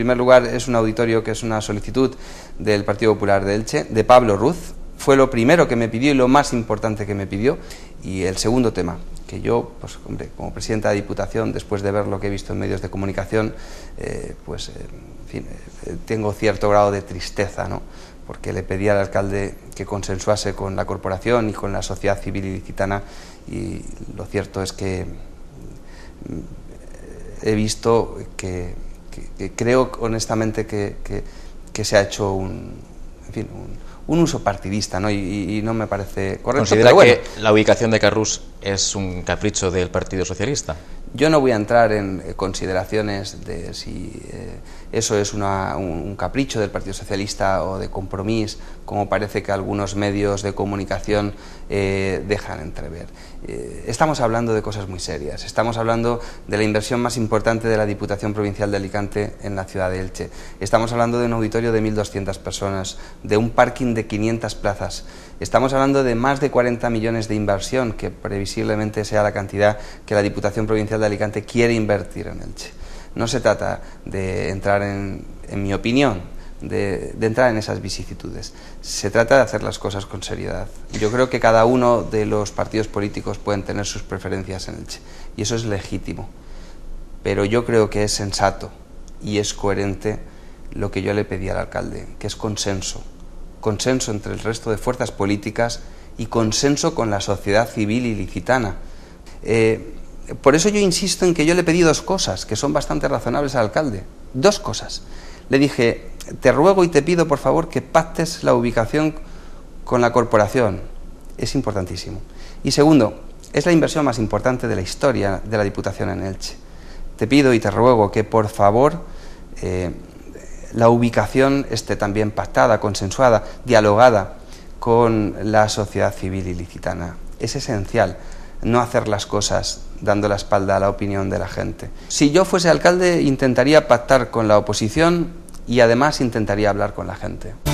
primer lugar, es un auditorio que es una solicitud del Partido Popular de Elche, de Pablo Ruz. Fue lo primero que me pidió y lo más importante que me pidió. Y el segundo tema, que yo, pues, como presidenta de Diputación, después de ver lo que he visto en medios de comunicación, eh, pues, eh, eh, tengo cierto grado de tristeza, ¿no? porque le pedí al alcalde que consensuase con la corporación y con la sociedad civil ilicitana y lo cierto es que mm, he visto que creo honestamente que, que, se ha hecho un, un uso partidista, ¿no? Y, no me parece correcto. ¿Considera que la ubicación de Carrus es un capricho del Partido Socialista? Yo no voy a entrar en eh, consideraciones de si eh, eso es un, capricho del Partido Socialista o de compromiso, como parece que algunos medios de comunicación eh, dejan entrever. estamos hablando de cosas muy serias. Estamos hablando de la inversión más importante de la Diputación Provincial de Alicante en la ciudad de Elche. Estamos hablando de un auditorio de 1.200 personas, de un parking de de 500 plazas. Estamos hablando de más de 40 millones de inversión, que previsiblemente sea la cantidad que la Diputación Provincial de Alicante quiere invertir en Elche. No se trata de entrar en, en mi opinión, de, entrar en esas vicisitudes. Se trata de hacer las cosas con seriedad. Yo creo que cada uno de los partidos políticos pueden tener sus preferencias en Elche, y eso es legítimo. Pero yo creo que es sensato y es coherente lo que yo le pedí al alcalde, que es consenso consenso entre el resto de fuerzas políticas y consenso con la sociedad civil ilicitana. licitana... Eh, por eso yo insisto en que yo le pedí dos cosas que son bastante razonables al alcalde. Dos cosas. Le dije, te ruego y te pido por favor que pactes la ubicación con la corporación. Es importantísimo. Y segundo, es la inversión más importante de la historia de la Diputación en Elche. Te pido y te ruego que por favor eh, la ubicación esté también pactada, consensuada, dialogada con la sociedad civil ilicitana. Es esencial no hacer las cosas dando la espalda a la opinión de la gente. Si yo fuese alcalde, intentaría pactar con la oposición y además intentaría hablar con la gente.